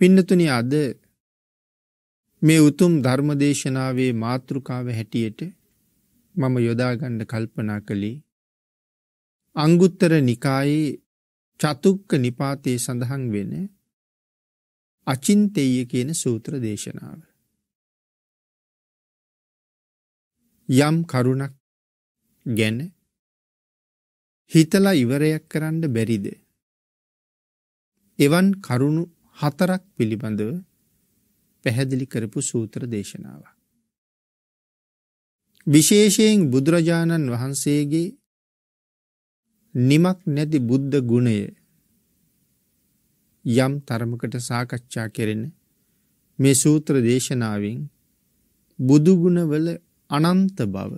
පින්නතුනි අද මේ උතුම් ධර්මදේශනාවේ මාතෘකාව හැටියට මම යොදාගණ්ඩ කල්පනා කළේ අංගුත්තර නිකායේ චතුක්ක නිපාතයේ සඳහන් වෙන අචින්තෙය කියන සූත්‍ර දේශනාව. යම් කරුණක් ගැන හිතලා ඉවරයක් කරන්න බැරිද. එවන් කරුණු හතරක් පිළිබඳව පැහැදිලි කරපු සූත්‍ර දේශනාව. විශේෂයෙන් බුදුරජාණන් වහන්සේගේ නිමක් නැති බුද්ධ ගුණය යම් තරමකට සාකච්ඡා කෙරෙන මේ සූත්‍ර දේශනාවෙන් බුදුගුණවල අනන්ත බව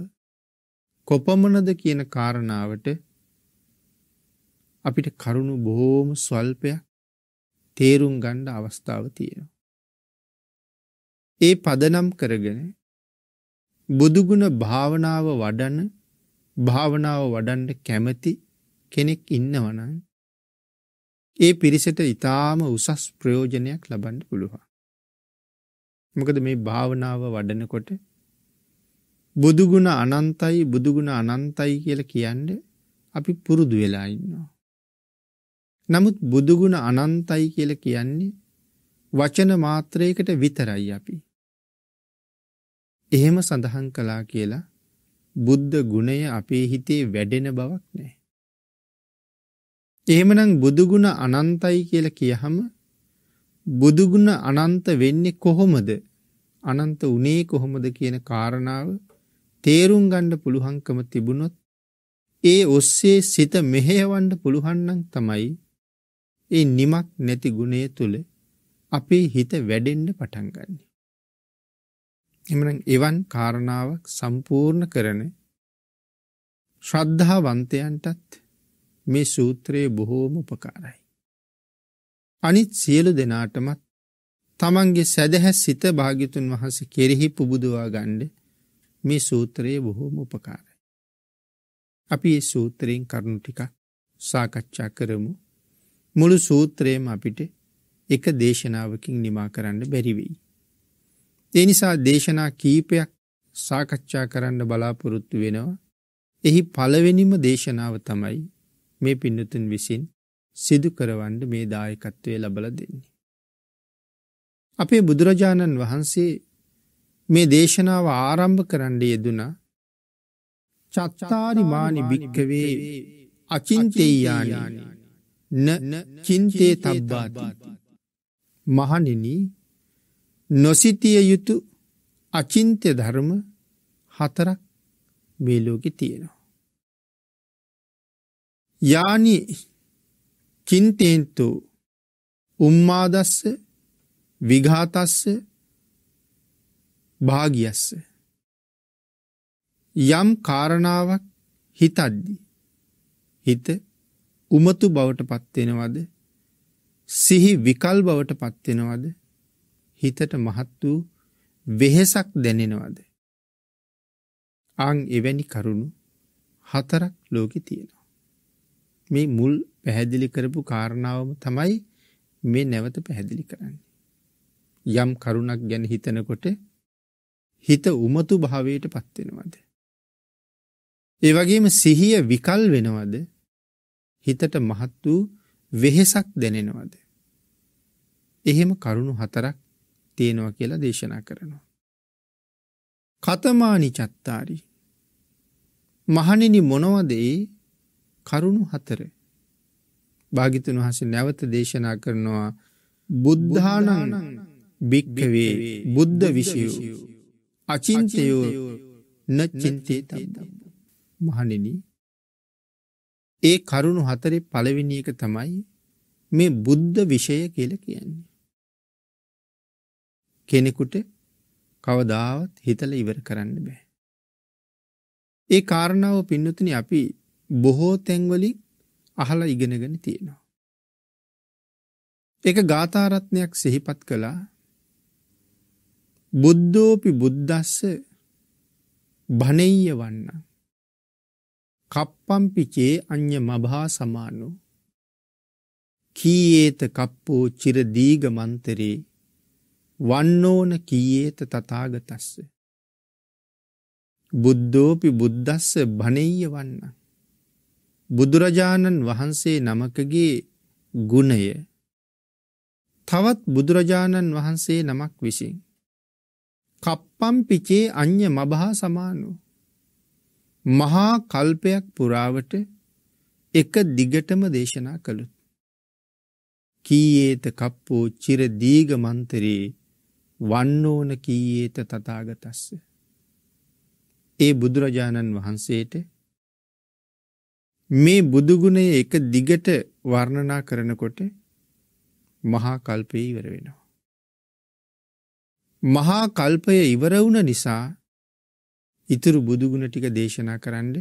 කොපමනද කියන කාරණාවට අපිට කරුණු බොහෝම ස්වල්පයක් තේරුම් ගණ්ඩ අවස්ථාව තියෙනවා. ඒ පදනම් කරගෙන බුදුගුණ භාවනාව වඩන භාවනාව වඩන්ඩ කැමති කෙනෙක් ඉන්නවනන් ඒ පිරිසට ඉතාම උසස් ප්‍රයෝජනයක් ලබන්න පුළුවන්. මොකද මේ භාවනාව වඩනකොට බුදුගුණ අනන්තයි බුදුගුණ අනන්තයි කියල කියන්න අපි පුරුදු වෙලා ඉන්නවා. නමුත් බුදුගුණ අනන්තයි කියල කියන්නේ වචන මාත්‍රයකට විතරයි අපි. එහෙම සඳහන් කලා කියලා බුද්ධ ගුණය අපේ හිතේ වැඩෙන බවක් නෑ. එහෙමනම් බුදුගුණ අනන්තයි කියල කියහම බුදුගුණ අනන්ත වෙන්නේ කොහොමද අනන්ත උනේ කොහොමද කියන කාරණාව තේරුම් ගණ්ඩ පුළුහංකම තිබුණොත් ඒ ඔස්සේ සිත මෙහෙයවන්ඩ පුළුහන්නන් තමයි ඒ නිමක් නැති ගුණය තුළ අපේ හිත වැඩෙන්ඩ පටන්ගන්න. එමන එවන් කාරණාවක් සම්පූර්ණ කරන ශ්‍රද්ධාවන්තයන්ටත් මේ සූත්‍රයේ බොහෝම උපකාරයි. අනිත් සියලු දෙනාටමත් තමන්ගේ සැදැහැ සිත භාගිතුන් වහස කෙරෙහි පුබුදවා ගණ්ඩ මේ සූත්‍රයේ බොහෝම උපකාරයි. අපි ඒ සූත්‍රයෙන් කරුණු ටිකක් සාකච්ඡා කරමු මුළු සූත්‍රයම අපිට එක දේශනාවකින් නිමා කරන්න බැරිවෙයි. එනිසා දේශනා කීපයක් සාකච්ඡා කරන්න බලාපොරොත්තු වෙනවා. එහි පළවෙනිම දේශනාව තමයි මේ පින්නතුන් විසින් සිදු කරවන්න මේ දායකත්වය ලබල දෙන්නේ. අපේ බුදුරජාණන් වහන්සේ මේ දේශනාව ආරම්භ කරන්න යෙදුනා චත්තාරිමානි භික්කවේ අචින්තෙයාඥානී න චින්තේ තබ්බාති මහනිනි නොසිතිය යුතු අචින්ත්‍ය ධර්ම හතරක් මේ ලෝකෙ තියෙනවා. යානි චින්තේන්තු උම්මාදස්ස විඝාතස්ස භාගියස්ස යම් කාරණාවක් හිතද්දි හිත උමතු බවට පත්වෙනවද සිහි විකල් බවට පත්වෙනවද හිතට මහත් වූ වෙහෙසක් දැනෙනවද ආං එවැනි කරුණු හතරක් ලෝකෙ තියෙනවා මේ මුල් පැහැදිලි කරපු කාරණාවම තමයි මේ නැවත පැහැදිලි කරන්නේ යම් කරුණක් ගැන හිතනකොට හිත උමතු භාවයට පත්වෙනවද ඒ වගේම සිහිය විකල් වෙනවද හිතට මහත් වූ වෙහෙසක් දැනෙනවද? එහෙම කරුණු හතරක් තියෙනවා කියලා දේශනා කරනවා. කතමානි චත්තාරි මහණෙනි මොනවද ඒ කරුණු හතර? භාග්‍යතුන් වහන්සේ නැවත දේශනා කරනවා බුද්ධානං භික්ඛවේ බුද්ධ විෂය අචින්තයෝ නචින්තේ තබ්බ මහණෙනි ඒ කරුණු හතරේ පළවෙනි එක තමයි මේ බුද්ධ විෂය කියලා කියන්නේ. කෙනෙකුට කවදාවත් හිතලා ඉවර කරන්න බෑ. ඒ කාරණාව පින්නතුනි අපි බොහෝ තැන්වලින් අහලා ඉගෙනගෙන තියෙනවා. ඒක ගාථාරත්නයක් සිහිපත් කළා. බුද්ධෝපි බුද්දස්ස භනෙය්‍ය වන්නා කප්පම්පිචේ අඤ්ඤ මභා සමානු කීයේත කප්පෝ චිර දීග මන්තරේ වන්නෝන කීයේත තථාගතස්ස බුද්ධෝපි බුද්දස්ස භණෙය්‍ය වන්න බුදුරජාණන් වහන්සේ නමකගේ ගුණය තවත් බුදුරජාණන් වහන්සේ නමක් විසින් කප්පම් පිචේ අඤ්ඤ මබහා සමානෝ මහා කල්පයක් පුරාවට එක දිගටම දේශනා කළුත්. කීයේත කප්පෝ චිර දීග මන්තරයේ වන්නෝන කීයේත තතාගතස්ස. ඒ බුදුරජාණන් වහන්සේට මේ බුදුගුණය එක දිගට වර්ණනා කරනකොට මහා කල්පය ඉවර වෙනවා. මහා කල්පය ඉවර වුණ නිසා ඉතුරු බුදුගුණ ටික දේශනා කරන්න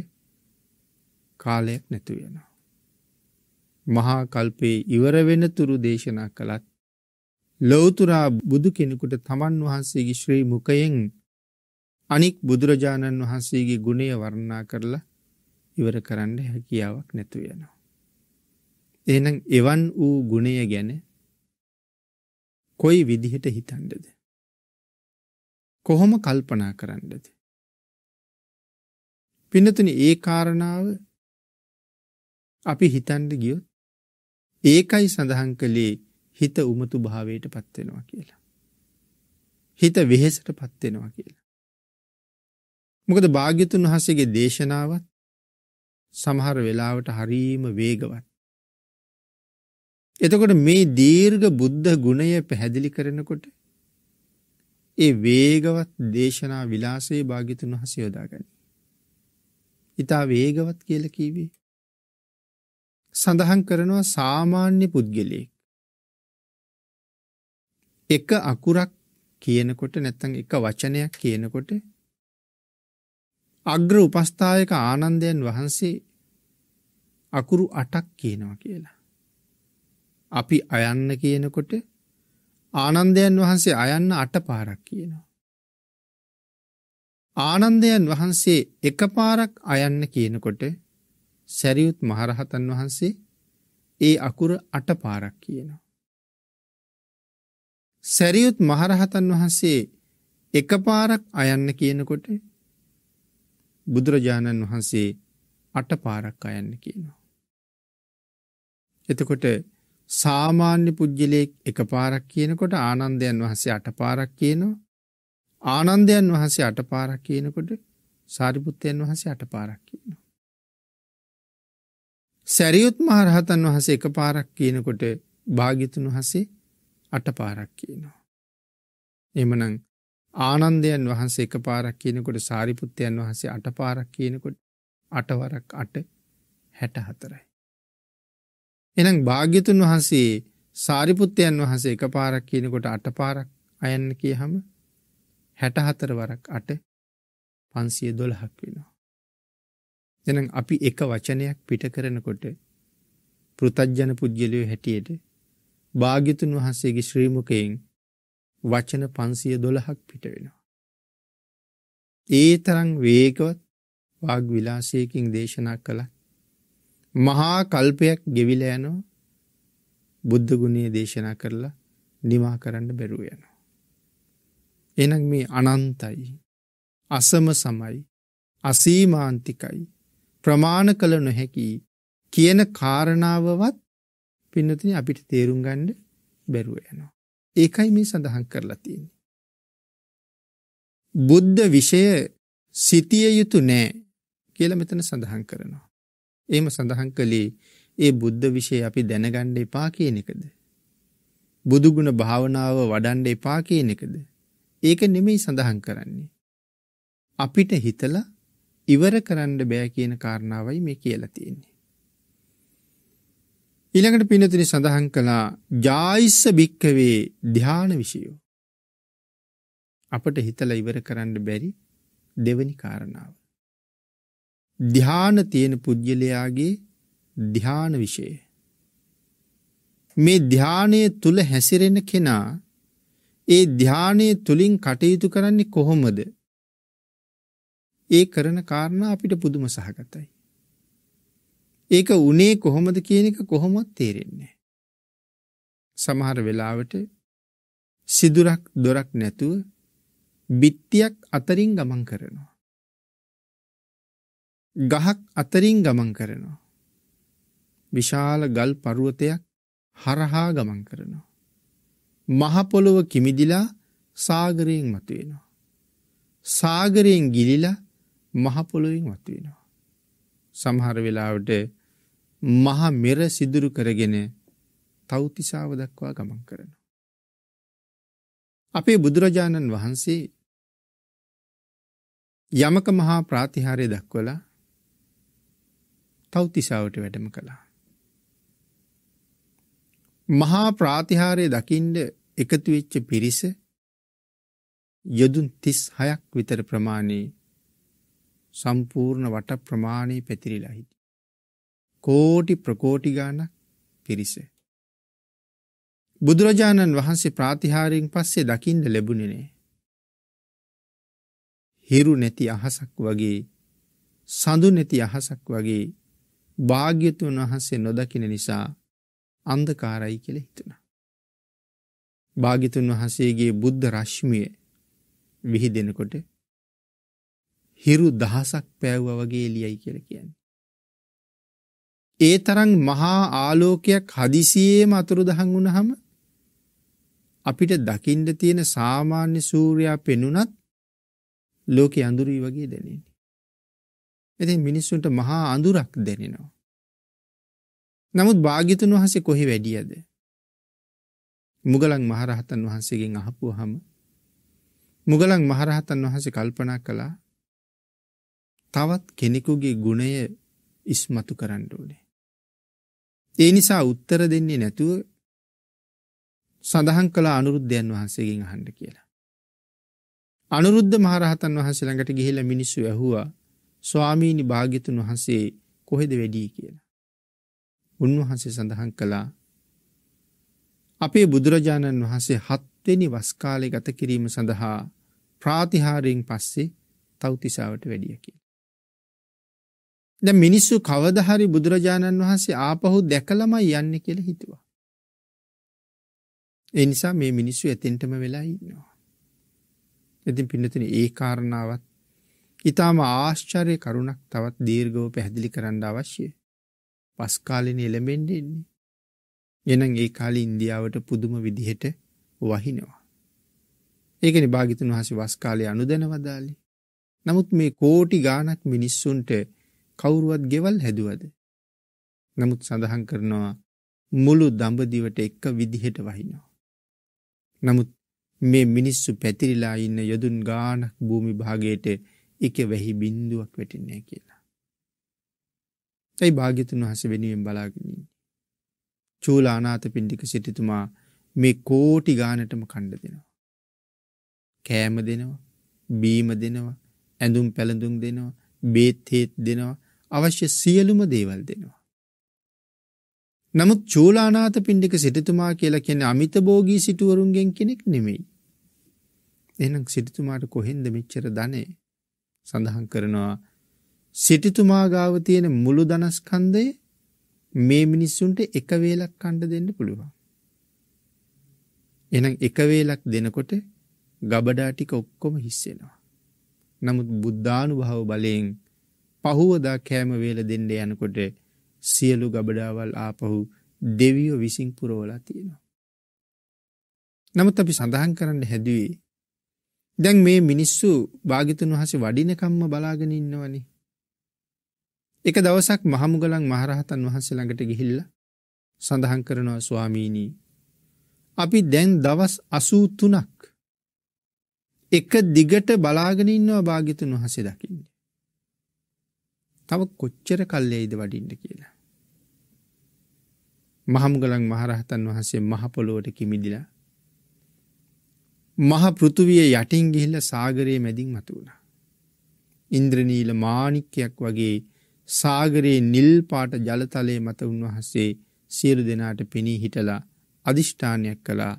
කාලයක් නැතු වෙනවා. මහා කල්පයේ ඉවර වෙන තුරු දේශනා කළත් ලොවතුරා බුදු කෙනෙකුට තමන් වහන්සේගේ ශ්‍රී මුකයෙන් අනික් බුදුරජාණන් වහන්සේගේ ගුණය වර්ණා කරලා ඉවර කරන්න හැකියාවක් නැතු වෙනවා. එනම් එවන් වූ ගුණය ගැන කොයි විදිහට හිතන්ඩද. කොහොම කල්පනා කරන්නද. පින්නතුනි ඒ කාරණාව අපි හිතන්න ගියොත් ඒකයි සඳහන් කළේ හිත උමතු භාවයට පත් වෙනවා කියලා. හිත වෙහෙසට පත් වෙනවා කියලා. මොකද භාග්‍යතුන් වහන්සේගේ දේශනාවත් සමහර වෙලාවට හරීම වේගවත්. එතකොට මේ දීර්ඝ බුද්ධ ගුණය පැහැදිලි කරනකොට ඒ වේගවත් දේශනා විලාසයේ භාග්‍යතුන් වහන්සේ යොදාගනි. ඉතා වේගවත් කියල කීවේ. සඳහන් කරනවා සාමාන්‍ය පුද්ගලයෙක්. එක අකුරක් කියනකොට නැත්තං එක වචනයක් කියනකොට අග්‍ර උපස්ථායක ආනන්දයන් වහන්සේ අකුරු අටක් කියනවා කියලා. අපි අයන්න කියනකොට ආනන්දයන් වහන්සේ අයන්න අට පාරක් කියනවා. ආනන්දයන් වහන්සේ එකපාරක් අයන්න කියනකොට සැරියුත් මහරහතන් වහන්සේ ඒ අකුර අටපාරක් කියනවා. සැරියුත් මහරහතන් වහන්සේ එකපාරක් අයන්න කියනකොට බුදුරජාණන් වහන්සේ අටපාරක් අයන්න කියනවා. එතකොට සාමාන්‍ය පුද්ගලයෙක් එකපාරක් කියනකොට ආනන්දයන් වහන්සේ අටපාරක් කියනවා ආනන්දයන් වහන්සේ අට පාරක් කියනකොට සාරිපුත්තයන් වහන්සේ අට පාරක් කියනවා. සැරියුත් මහරහතන් වහසේ එක පාරක් කියනකොට භාගිතුන් වහසේ අට පාරක් කියනවා. එමනං ආනන්දයන් වහන්සේ එක පාරක් කියනකොට සාරිපුත්තයන් වහසේ අට පාරක් කියනකොට අටවරක් අට හැට හතරයි. එනම් භාග්‍යතුන් වහන්සේ සාරිපුත්තයන් වහසේ එක පාරක් කියනකොට අට පාරක් අයන්න කිය හම හැටහතර වරක් අට පන්සිය දොළහක් වෙනවා. දෙන අපි එක වචනයක් පිට කරනකොට පෘතජ්ජන පුද්ගලයෝ හැටියට භාගිතුන් වහන්සේගේ ශ්‍රීමකයෙන් වචන පන්සිය දොළහක් පිට වෙනවා. ඒ තරං වේකවත් වාග් විලාසයකින් දේශනා කළ මහා කල්පයක් ගෙවිල යනෝ බුද්ධගුණයේ දේශනා කරලා නිමා කරන්න බැරුව යනවා. එනම් මේ අනන්තයි අසම සමයි අසීමාන්තිකයි ප්‍රමාණ කළ නොහැකි කියන කාරණාවවත් පින්නතින අපිට තේරුම් ගණ්ඩ බැරුව යනවා. ඒකයි මේ සඳහන් කරලා තියන්නේ. බුද්ධ විෂය සිතිය යුතු නෑ කියල මෙතන සඳහන් කරනවා. ඒම සඳහන් කළේ ඒ බුද්ධ විෂය අපි දැනගණ්ඩ එපා කියන එකද. බුදුගුණ භාවනාව වඩන්ඩ එපා කියන එකද. ඒක නෙමෙයි සඳහන් කරන්නේ. අපිට හිතලා ඉවර කරන්න බෑ කියන කාරණාවයි මේ කියලා තියෙන්නේ. ඊළඟට පින්නතුනි සඳහන් කළා ජායිස්ස භික්කවේ ධාන විෂයෝ. අපට හිතලා ඉවර කරන්න බැරි දෙවනි කාරණාව. ධාන තියෙන පුද්ගලයාගේ ධාන විෂය. මේ ධානයේ තුල හැසිරෙන කෙනා ඒ ධානයේ තුලින් කටයුතු කරන්නේ කොහොමද? ඒ කරන කාරණා අපිට පුදුම සහගතයි. ඒක උනේ කොහොමද කියන එක කොහොමවත් තේරෙන්නේ සමහර වෙලාවට සිදුරක් දොරක් නැතුව බිත්තියක් අතරින් ගමන් කරනවා. ගහක් අතරින් ගමන් කරනවා. විශාල ගල් පරුවතයක් හරහා ගමන් කරනවා. මහපොළොව කිමිදිලා සාගරයෙන් මතුවෙනවා. සාගරයෙන් ගිලිලා මහපොළොවෙන් මතුවෙනවා. සමහර වෙලාවට මහා මෙර සිදුරු කරගෙන තෞතිසාව දක්වා ගමන් කරනවා. අපේ බුදුරජාණන් වහන්සේ යමක මහා ප්‍රාතිහාරය දක්වලා තෞතිසාවට වැඩම කළා. මහා ප්‍රාතිහාරය දකිින්ඩ එකතු වෙච්ච පිරිස යොදුන් 36ක් විතර ප්‍රමාණයේ සම්පූර්ණ වට ප්‍රමාණයේ පැතිරිලා හිටියා. කෝටි ප්‍රකෝටි ගාණක් පිරිස. බුදුරජාණන් වහන්සේ ප්‍රාතිහාරයෙන් පස්සේ දකින්න ලැබුණේ නෑ. හිරු නැති අහසක් වගේ සඳු නැති අහසක් වගේ භාග්‍යතුන් වහන්සේ නොදකින නිසා අන්ධකාරයි කියලා හිතුණා. භාගිතුන් වහන්සේගේ බුද්ධ රශ්මිය විහිදෙනකොට හිරු දහසක් පෑව්වා වගේ එළියයි කියලා කියන්නේ. ඒ තරම් මහා ආලෝකයක් හදිසියේම අතුරුදහන් වුණාම අපිට දකින්න තියෙන සාමාන්‍ය සූර්යයා පෙනුනත් ලෝකේ අඳුරුයි වගේ දැනෙන්නේ. ඉතින් මිනිස්සුන්ට මහා අඳුරක් දැනෙනවා. නමුත් භාග්‍යතුන් වහන්සේ කොහි වැඩියද? මුගලන් මහරහතන් වහන්සේගෙන් අහපු හම මුගලන් මහරහතන් වහසේ කල්පනා කළා තවත් කෙනෙකුගේ ගුණය ඉස්මතු කරන්න ඕනේ. ඒ නිසා උත්තර දෙන්නේ නැතුව සඳහන් කළ අනුරුද්ධයන් වහන්සේගෙන් අහන්ඩ කියලා. අනුරුද්ධ මහරහතන් වහන්සේ ළඟට ගිහිල මිනිස්සු ඇහුවා ස්වාමීනි භාගිතුන් වහන්සේ කොහෙද වැඩී කියලා. උන්වහන්සේ සඳහන් කළා අපේ බුදුරජාණන් වහන්සේ හත්වෙනි වස් කාලේ ගත කිරීම සඳහා ප්‍රාතිහාරයෙන් පස්සේ තව්තිසාවට වැඩිය කියලා. දැන් මිනිස්සු කවදා හරි බුදුරජාණන් වහන්සේ ආපහු දැකලමයි යන්නේ කියලා හිතුවා. ඒ නිසා මේ මිනිස්සු එතෙන්ටම වෙලා ඉන්නවා. ඉතින් පින්නතන ඒ කාරණාවත් ඊටාම ආශ්චර්ය කරුණක් තවත් දීර්ඝව පැහැදිලි කරන්න අවශ්‍යයි. පස්කාලින එළඹෙන්නේ එනම් ඒ කාලේ ඉන්දියාවට පුදුම විදිහට වහිනවා. ඒකනේ භාග්‍යතුන් වහන්සේ වස් කාලේ අනුදැනවදාලේ. නමුත් මේ කෝටි ගාණක් මිනිස්සුන්ට කවුරුවත් ගෙවල් හැදුවද? නමුත් සඳහන් කරනවා මුළු දඹදිවට එක විදිහට වහිනවා. නමුත් මේ මිනිස්සු පැතිරිලා ඉන්න යදුන් ගාණක් භූමි භාගයට එක වැහි බින්දුවක් වැටෙන්නේ කියලා. ඒ භාග්‍යතුන් වහන්සේ වෙනුවෙන් බලාගෙන ඉන්නේ. චූලා අනාත පින්ඩික සිටිතුමා මේ කෝටි ගානටම කණ්ඩ දෙනවා. කෑම දෙනවා, බීම දෙනවා, ඇඳුම් පැළඳුම් දෙනවා, බේත්හේත් දෙනවා, අවශ්‍ය සියලුම දේවල් දෙනවා. නමුත් චූලානාත පින්ඩික සිටිතුමා කියලා කියන්නේ අමිතභෝගී සිටුවරුන්ගෙන් කෙනෙක් නෙමෙයි. එහෙනම් සිටිතුමාට කොහෙන්ද මෙච්චර ධනෙ? සඳහන් කරනවා සිටිතුමා ගාව තියෙන මුළු ධනස්කන්ධයේ මේ මිනිස්සුන්ට එක වේලක් කණ්ඩ දෙන්න පුළුවන්. එනම් එක වේලක් දෙනකොට ගබඩා ටික ඔක්කොම හිස්සෙනවා. නමුත් බුද්ධානුභව බලයෙන් පහුවදා කෑම වේල දෙන්න යනකොට සියලු ගබඩාවල් ආපහු දෙවියෝ විසින් පුරවලා තියෙනවා. නමුත් අපි සඳහන් කරන්න හැදුවේ දැන් මේ මිනිස්සු භාගිතුන් වහන්සේ වඩිනකම්ම බලාගෙන ඉන්නවනේ. එක දවසක් මහමුගලන් මහරහතන් වහන්සේ ළඟට ගිහිල්ල සඳහන් කරනවා ස්වාමීනී. අපි දැන් දවස් අසූතුනක් එක දිගට බලාගෙන ඉන්නවා භාගිතුන් වහසේ දකින්නේ. තව කොච්චර කල්ලෙයිද වඩින්ට කියලා. මහමුගලන් මහරහතන් වහන්සේ මහපොලෝට කිමිදිලා. මහ පෘතුවිය යටින් ගිහිල්ල සාගරයේ මැදින් මතුුණ. ඉන්ද්‍රනීල මානික්‍යයක් වගේ සාගරයේ නිල්පාට ජලතලය මත උන්වහන්සේ සියලු දෙනාට පෙනී හිටලා අධිෂ්ඨානයක් කළා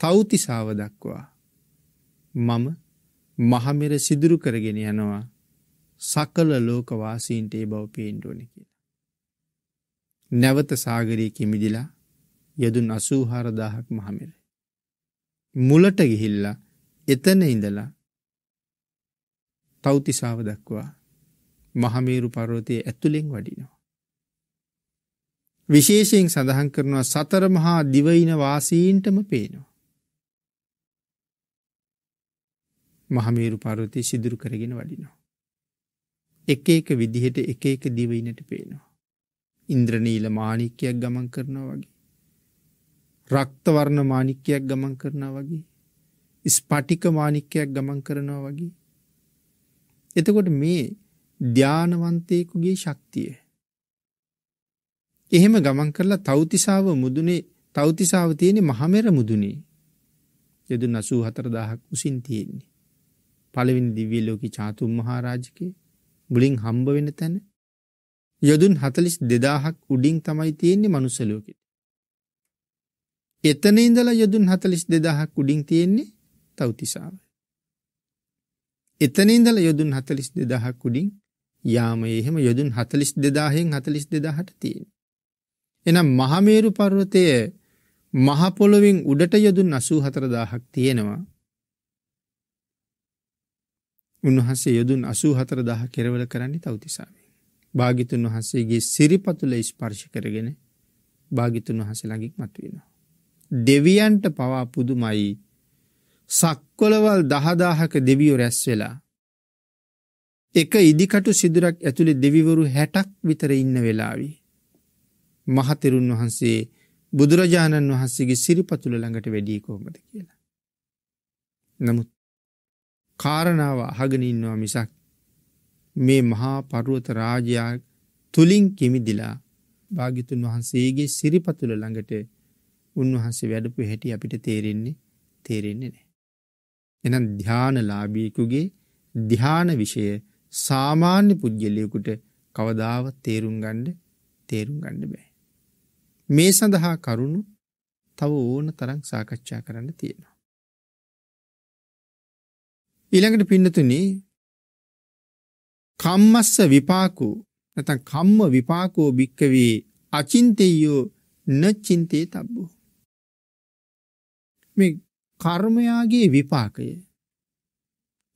තෞතිසාව දක්වා. මම මහමෙර සිදුරු කරගෙන යනවා සකල ලෝකවාසීන්ට ඒ බව පේන්ඩුවන කියලා. නැවත සාගරී කිමිදිලා යදුන් අසූහාරදාහක් මහමෙර. මුලට ගිහිල්ලා එතන ඉඳලා තෞතිසාව දක්වා මහමේරු පර්වතය ඇතුළෙන් වඩිනවා. විශේෂයෙන් සඳහන් කරනවා සතර මහා දිවයින වාසීන්ටම පේනවා. මහමේරු පර්වතය සිදුරු කරගෙන වඩිනවා. එක එක විදිහට එක එක දිවයිනට පේනවා. ඉන්ද්‍රනීල මාණික්කයක් ගමන් කරනවා වගේ. රක්තවර්ණ මාණික්කයක් ගමන් කරනවා වගේ. ස්පටික මාණික්කයක් ගමන් කරනවා වගේ. එතකොට මේ ධානවන්තයෙකුගේ ශක්තිය. එහෙම ගමන් කරලා තෞතිසාව මුදුනේ තෞතිසාව තියෙන මහමෙර මුදුනේ. යදුන් 84000ක් උසින් තියෙන්නේ. පළවෙනි දිව්‍ය ලෝකී චාතුම් මහරජකේ මුලින් හම්බ වෙන තැන යදුන් 42000ක් උඩින් තමයි තියෙන්නේ මනුස්ස ලෝකෙට. එතන ඉඳලා යදුන් 42000ක් උඩින් තියෙන්නේ තෞතිසාව. එතන ඉඳලා යදුන් 42000ක් උඩින් යාමයේ එහෙම යොදුන් 42000න් 42000ට තියෙන. එහෙනම් මහමේරු පර්වතය මහ පොළොවෙන් උඩට යොදුන් 84000ක් තියෙනවා. උන්වහන්සේ යොදුන් 84000 කෙරවල කරන්නේ තවතිසාවෙන්. භාගිතුන් වහන්සේගේ සිරිපතුල ස්පර්ශ කරගෙන භාගිතුන් වහන්සේ ළඟින් මතුවෙනවා. දෙවියන්ට පවා පුදුමයි. සක්කොලවල් 10000ක දෙවියෝ රැස් වෙලා එක ඉදිකටු සිදුරක් ඇතුළේ දෙවිවරු හැටක් විතර ඉන්න වෙලාවී. මහතෙරුන් වහන්සේ බුදුරජාණන් වහන්සේගේ සිරිපතුළ ළඟට වැඩී කොහොමද කියලා. නමුත් කාරණාව අහගෙන ඉන්නවා මිසක් මේ මහා පරුවත රාජයා තුලින් කිමිදිලා භාගිතුන් වහන්සේගේ සිරිපතුළ ළඟට උන්වහන්සේ වැඩපු හැටි අපිට තේරෙන්නේ තේරෙන්නේ නෑ. එනම් ධ්‍යානලාභියෙකුගේ ධ්‍යාන විෂය සාමාන්‍ය පුද්ගලයෙකුට කවදාවත් තේරුම් ගන්න තේරුම් ගන්න බෑ. මේ සඳහා කරුණු තව ඕන තරම් සාකච්ඡා කරන්න තියෙනවා. ඊළඟට පින්නතුනි කම්මස්ස විපාකෝ නැත්නම් කම්ම විපාකෝ භික්කවේ අචින්තේයෝ නචින්තේ තබ්බෝ මේ කර්මයාගේ විපාකය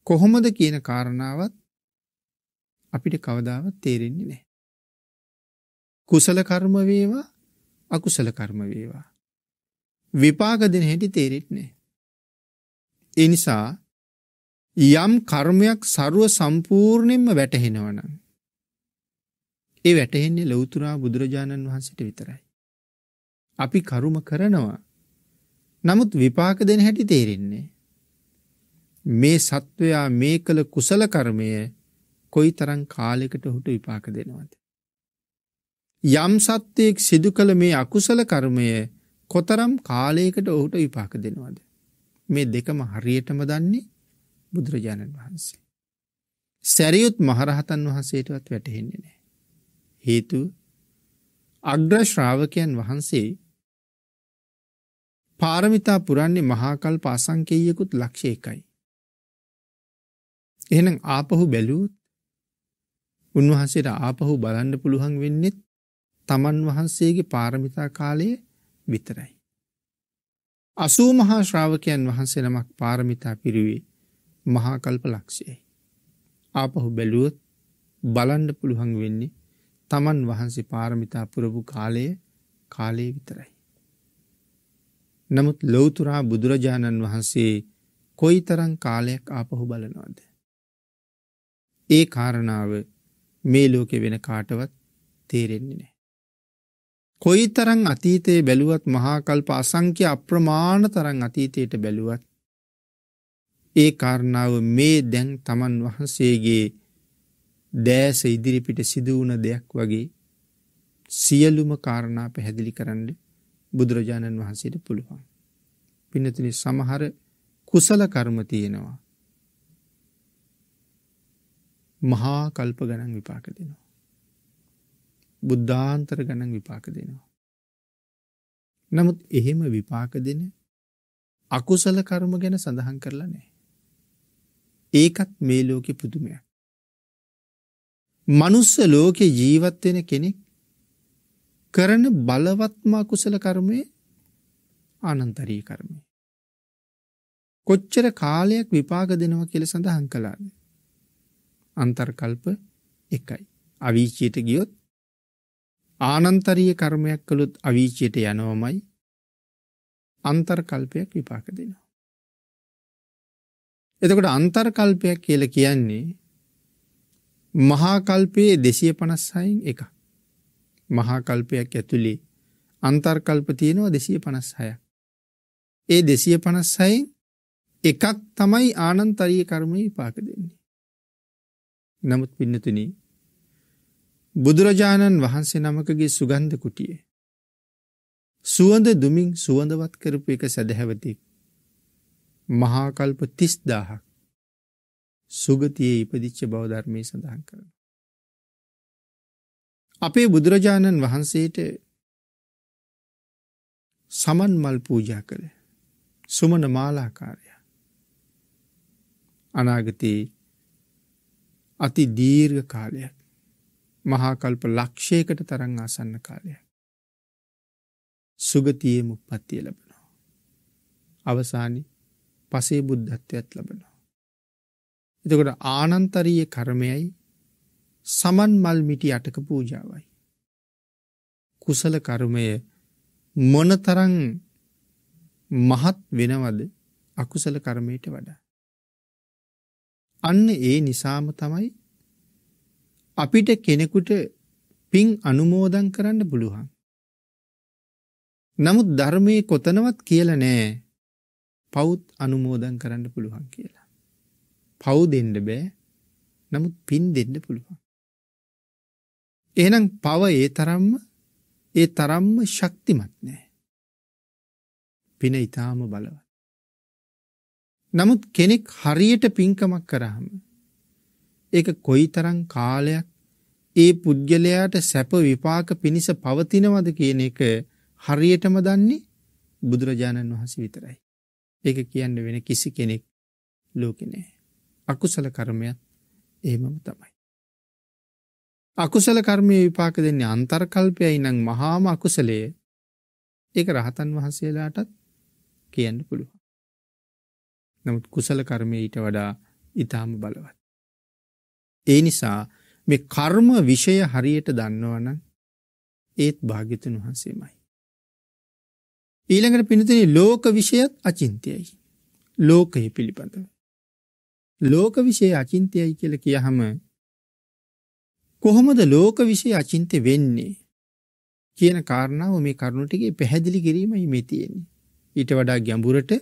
කොහොමද කියන කාරණාවත් අපිට කවදාවත් තේරෙන්නේ නැහැ. කුසල කර්ම වේවා අකුසල කර්ම වේවා විපාක දෙන හැටි තේරෙන්නේ නැහැ. ඒ නිසා යම් කර්මයක් ਸਰව සම්පූර්ණයෙන්ම වැටහෙනවනම් ඒ වැටහෙන්නේ ලෞතුරා බුදුරජාණන් වහන්සේට විතරයි. අපි කරුම කරනවා. නමුත් විපාක දෙන හැටි තේරෙන්නේ මේ සත්වයා මේ කළ කුසල කර්මය කොයි තරං කාලෙකට හුට විපාක දෙනවද. යම් සත්වයෙක් සිදු කළ මේ අකුසල කර්මය කොතරම් කාලයකට ඔහුට විපාක දෙනවද. මේ දෙකම හරියටම දන්නේ බුදුරජාණන් වහන්සේ. සැරියුත් මහරහතන් වහන්සේටවත් වැටහෙන්නේ නෑ. හේතු අග්‍ර ශ්‍රාවකයන් වහන්සේ පාරමිතා පුරන්නේ මහාකල් පාසංකේයකුත් ලක්ෂ එකයි. එහෙනම් ආපහු බැලූත් උන්වහන්සේට ආපහු බලන්න පුළුවන් වෙන්නෙත් තමන් වහන්සේගේ පාරමිතා කාලයේ විතරයි. අසූ මහා ශ්‍රාවකයන් වහන්සේ නමක් පාරමිතා පිරිවේ මහාකල්ප ලක්ෂයයි. ආපහු බැලුවොත් බලන්ඩ පුළුහන් වෙන්නේ තමන් වහන්සේ පාරමිතා පුරපු කාලය කාලයේ විතරයි. නමුත් ලොවතුරා බුදුරජාණන් වහන්සේ කොයි තරං කාලයක් ආපහු බලනවාද. ඒ කාරණාව මේ ලෝකෙ වෙන කාටවත් තේරෙන්නේ නෑ. කොයි තරං අතීතයේ බැලුවත් මහාකල්ප අසංක්‍ය අප්‍රමාණ තරං අතීතයට බැලුවත් ඒ කාරණාව මේ දැන් තමන් වහන්සේගේ දෑස ඉදිරිපිට සිදුවුණ දෙයක් වගේ සියලුම කාරණා පැහැදිලි කරන්න බුදුරජාණන් වහන්සේට පුළුවන්. පිනතින සමහර කුසල කර්ම තියෙනවා. මහා කල්ප ගණන් විපාක දෙනවා. බුද්ධාන්තර ගණන් විපාක දෙනවා. නමුත් එහෙම විපාක දෙන අකුසල කර්ම ගැන සඳහන් කරලා නෑ. ඒකත් මේ ලෝකෙ පුදුමයක්. මනුස්ස ලෝකෙ ජීවත්වෙන කෙනෙක් කරන බලවත්මා කුසල කර්මය අනන්තරී කර්මය. කොච්චර කාලයක් විපාග දෙනවා කියල සඳහන් කලාද. අන්තර්කල්ප එකයි. අවීචයට ගියොත් ආනන්තරීය කර්මයක් කළුත් අවීචයට යනවමයි අන්තර්කල්පයක් විපාක දෙනවා. එතකොට අන්තර්කල්පයක් කියල කියන්නේ මහාකල්පයේ දෙසිය පනස්සයින් එක මහාකල්පයක් ඇතුළේ අන්තර්කල්ප තියෙනවා දෙසිය පනස් හය ඒ දෙසිය පනස්සයින් එකක් තමයි ආනන්තරීය කර්මය විපාක දෙන්නේ නමුත් පින්නතුනී බුදුරජාණන් වහන්සේ නමකගේ සුගන්ධ කුටියේ. සුවඳ දුමින් සුවඳවත් කරපු එක සැදැහැවතෙක් මහාකල්ප තිස්දාහක් සුගතියේ ඉපදිච්ච බවධර්මය සඳහන් කරන. අපේ බුදුරජාණන් වහන්සේට සමන් මල් පූජා කළ සුමන මාලාකාරය අනාගතයේ අති දීර්ඝ කාලයක් මහාකල්ප ලක්ෂයකට තරං ආසන්න කාලයක්. සුගතියේ මුප්පත්තිය ලබනවා. අවසානි පසේ බුද්ධත්වයත් ලබනවා. එතකොට ආනන්තරීය කර්මයයි සමන් මල් මිටි අටක පූජාවයි. කුසල කර්මය මොනතරං මහත් වෙනවද අකුසල කර්මයට වඩා. අන්න ඒ නිසාම තමයි අපිට කෙනෙකුට පින් අනුමෝදන් කරන්න පුළුවන්. නමුත් ධර්මයේ කොතනවත් කියලා නෑ පෞත් අනුමෝදන් කරන්න පුළුවන් කියලා. පව් දෙන්න බෑ නමුත් පින් දෙන්න පුළුවන්. එහෙනම් පව ඒ තරම්ම ඒ තරම්ම ශක්තිමත් නෑ. පින ඊටාම බලවත්. නමුත් කෙනෙක් හරියට පින්කමක් කරාම ඒක කොයිතරම් කාලයක් ඒ පුද්ගලයාට සැප විපාක පිණිස පවතිනවද කියන එක හරියටම දන්නේ බුදුරජාණන් වහන්සේ විතරයි. ඒක කියන්න වෙන කිසි කෙනෙක් ලෝකේ නැහැ. අකුසල කර්මයක් එහෙමම තමයි. අකුසල කර්මයේ විපාක දෙන්නේ අන්තර්කල්පයයි නම් මහාම අකුසලයේ ඒක රහතන් වහන්සේලාටත් කියන්න පුළුවන්. නමුත් කුසල කර්මය ඊට වඩා ඉතාම බලවත්. ඒ නිසා මේ කර්ම විෂය හරියට දන්නවන ඒත් භාගිතන් වහන්සේමයි. ඊළඟට පිනතින ලෝක විෂයත් අචින්තයයි. ලෝකහි පිළිබඳව. ලෝක විෂය අචින්තයයි කියල කියහම කොහොමද ලෝක විෂය අචින්තය වෙන්නේ කියන කාරණාව මේ කරුණුටිගේ පැහැදිලි කිරීමයි මේ තියෙන්නේ. ඊට වඩා ගැඹුරට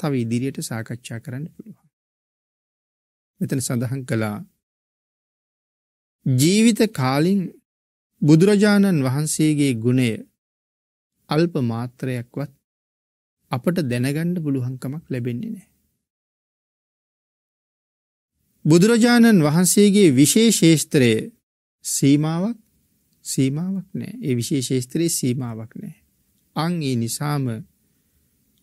තව ඉදිරියට සාකච්ඡා කරන්න පුළුවන්. මෙතන සඳහන් කළා ජීවිත කාලින් බුදුරජාණන් වහන්සේගේ ගුණය අල්ප මාත්‍රයක්වත් අපට දැනගණ්ඩ පුළුවන්කමක් ලැබෙන්නේ නෑ. බුදුරජාණන් වහන්සේගේ විශේෂේෂත්‍රය සීමාවක් සීමාවක් නෑ ඒ විශේෂේෂත්‍රයේ සීමාවක් නෑ. අං ඒ නිසාම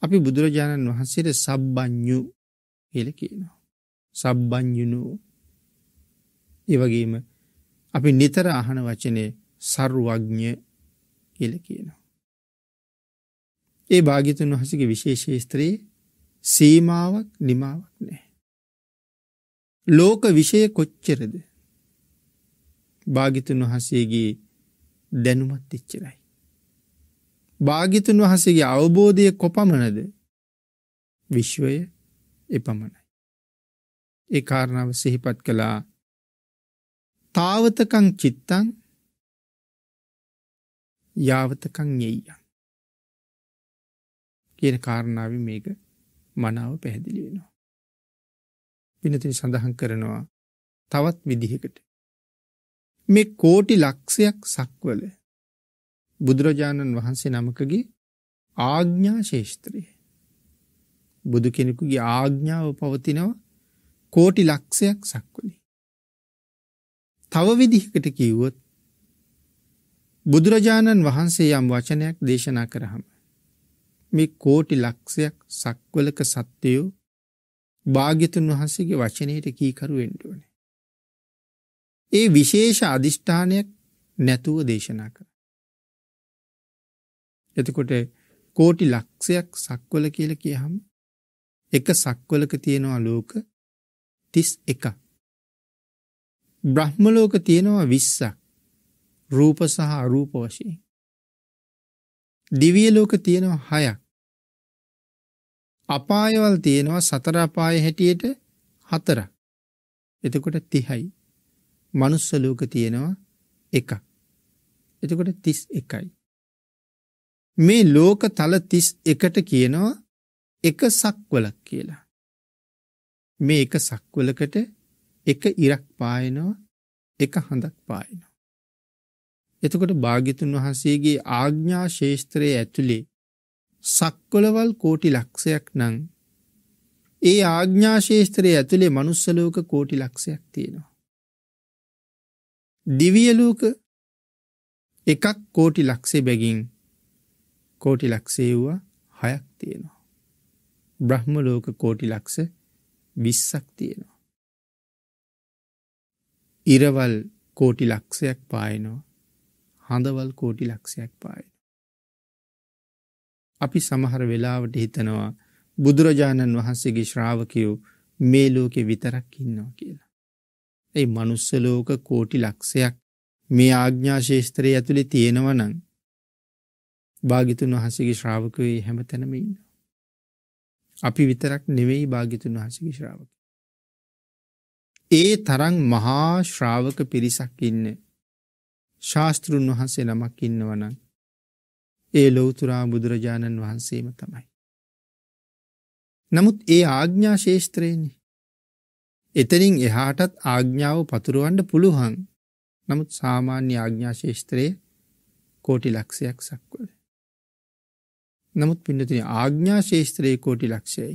අපි බුදුරජාණන් වහන්සේට සබ්බඥු කියල කියනවා. සබ්බඥුණු ඒවගේම අපි නිතර අහන වචනය සරුවඥ කියල කියනවා. ඒ භාගිතුන් වහසගේ විශේෂේස්ත්‍රයේ සීමාවක් නිමාවක් නෑ. ලෝක විෂය කොච්චරද භාගිතුන් වහසේගේ දැනුමත් එච්චරයි. භාගිතුන් වහසගේ අවබෝධය කොපමණද විශ්වය එපමණයි. ඒ කාරණාව සිහිපත් කළා තාවතකං චිත්තං යාවතකං යෙයියන් කියන කාරණාව මේක මනාව පැහැදිලි වෙනවා. විනතින් සඳහන් කරනවා තවත් විදිහකට. මේ කෝටි ලක්ෂයක් සක්වල බුදුරජාණන් වහන්සේ නමකගේ ආග්ඥා ශේෂත්‍රය. බුදු කෙනෙකුගේ ආග්ඥාව පවතිනව කෝටි ලක්ෂයක් සක්වලි. තව විදිහකට කිව්වොත් බුදුරජාණන් වහන්සේ යම් වචනයක් දේශනා කරහම. මේ කෝටි ලක්ෂයක් සක්වලක සත්‍යයෝ භාග්‍යතුන් වහන්සේගේ වචනයට කීකරු වෙන්ඩුවන. ඒ විශේෂ අධිෂ්ඨානයක් නැතුව දේශනා කර. එතකොට කෝටි ලක්ෂයක් සක්වල කියලා කියහම එක සක්වලක තියෙනවා ලෝක 31ක්. බ්‍රහ්ම ලෝක තියෙනවා 20ක්. රූප සහ අරූප වශයෙන්. දිව්‍ය ලෝක තියෙනවා 6ක්. අපායවල තියෙනවා සතර අපාය හැටියට 4ක්. එතකොට 30යි. මනුස්ස ලෝක තියෙනවා 1ක්. එතකොට 31යි. මේ ලෝක තල 31ට කියනවා එක සක්වලක් කියලා. මේ එක සක්වලකට එක ඉරක් පායනවා එක හඳක් පායනවා. එතකොට භාග්‍යතුන් වහන්සේගේ ආඥා ශේෂත්‍රයේ ඇතුළේ සක්වලවල් කෝටි ලක්ෂයක් නම් ඒ ආඥා ශේෂත්‍රයේ ඇතුළේ manuss ලෝක කෝටි ලක්ෂයක් තියෙනවා. දිව්‍ය ලෝක එකක් කෝටි ලක්ෂේ බැගින් කෝටි ලක්සේව්වා හයක් තියෙනවා. බ්‍රහ්ම ලෝක කෝටි ලක්ස විස්සක් තියෙනවා. ඉරවල් කෝටි ලක්ෂයක් පායනවා හඳවල් කෝටි ලක්ෂයක් පායන. අපි සමහර වෙලාවට හිතනවා බුදුරජාණන් වහන්සේගේ ශ්‍රාවකයෝ මේ ලෝකෙ විතරක් ඉන්නවා කියලා. ඒ මනුස්සලෝක කෝටි ලක්ෂයක් මේ ආග්ඥාශේෂත්‍රය ඇතුළි තියෙනවනං භාගිතුන් වහසගේ ශ්‍රාවකයේ හැම තැනම ඉන්න. අපි විතරක් නෙවෙයි භාගිතුන් වහසගේ ශ්‍රාවක. ඒ තරන් මහා ශ්‍රාවක පිරිසක් ඉන්න ශාස්තෘන් වහන්සේ නමක් ඉන්නවනන් ඒ ලොවතුරා බුදුරජාණන් වහන්සේම තමයි. නමුත් ඒ ආග්ඥා ශේෂත්‍රයනි එතනින් එහාටත් ආග්ඥාව පතුරුවන්ඩ පුළුවන් නමුත් සාමාන්‍ය ආග්ඥා ශේෂත්‍රයේ කෝටි ලක්ෂයක් සක්වල. නමුත් පින්නතින ආග්ඥා ශේෂත්‍රයේ කෝටි ලක්ෂයයි.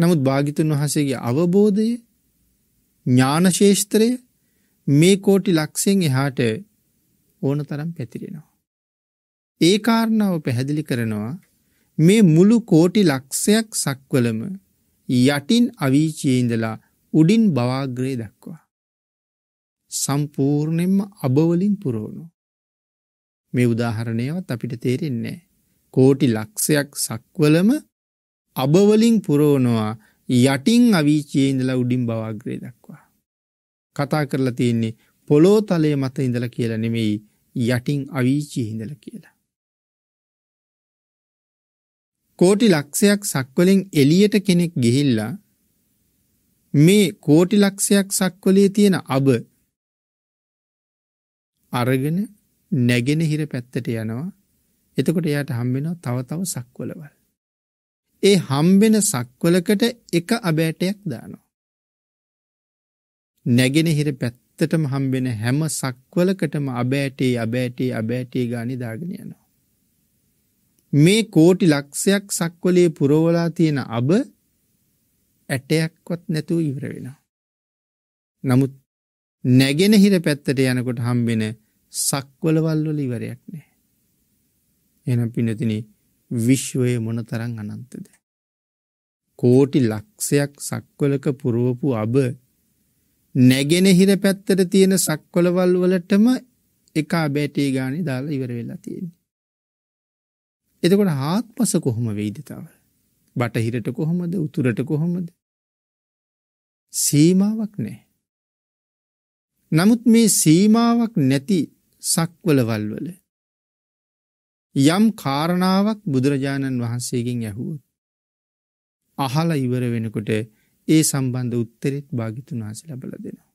නමුත් භාගිතුන් වහසේගේ අවබෝධය ඥානශේෂත්‍රය මේ කෝටි ලක්ෂයෙන් එහාට ඕන තරම් පැතිරෙනවා. ඒ කාරණාව පැහැදිලි කරනවා මේ මුළු කෝටි ලක්ෂයක් සක්වලම යටින් අවීචයඉඳලා උඩින් බවාග්‍රය දක්වා. සම්පූර්ණයෙන්ම අබවලින් පුරෝණු. මේ උදාහරණයවත් අපිට තේරෙන්නේ. කෝටි ලක්ෂයක් සක්වලම අබවලින් පුරෝනවා යටින් අවීචයේ ඉඳලා උඩින් බවාග්‍රය දක්වා. කතා කරලා තියෙන්නේ පොලෝ තලය මත ඉඳල කියලා නෙමෙයි යටින් අවීචී හිඳල කියලා. කෝටි ලක්ෂයක් සක්වලින් එලියට කෙනෙක් ගිහිල්ලා මේ කෝටි ලක්ෂයක් සක්වලේ තියෙන අබ අරගෙන නැගෙනහිර පැත්තට යනවා එතකොට එයාට හම්බෙනවා තව තව සක්වලවල්. ඒ හම්බෙන සක්වලකට එක අබෑටයක් දානවා. නැගෙනහිර පැත්තටම හම්බෙන හැම සක්වලකටම අබෑටේ අබෑටේ අබෑටේ ගානි දාගෙන යනවා. මේ කෝටි ලක්ෂයක් සක්වලේ පුරවලා තියෙන අබ ඇටයක්වත් නැතුව ඉවර වෙනවා. නමුත් නැගෙනහිර පැත්තට යනකොට හම්බෙන සක්වලවල් වල ඉවරයක් නෑ. එනම් පිනතින විශ්වය මොනතරං අනන්තද. කෝටි ලක්ෂයක් සක්වලක පුරුවපු අබ නැගෙනහිර පැත්තට තියෙන සක්වලවල් වලටම එක අබෑටේ ගානි දාලා ඉවර වෙලා තියෙන්නේ. එතකොට හාත් පස කොහොම වෙයිදතාව. බටහිරට කොහොමද උතුරට කොහොමද. සීමාවක් නෑ. නමුත් මේ සීමාවක් නැති සක්වලවල් වල යම් කාරණාවක් බුදුරජාණන් වහන්සේගෙන් ඇහුවොත්. අහල ඉවර වෙනකොට ඒ සම්බන්ධ උත්තරෙත් භාගිතුන් වහස ලබල දෙනවා.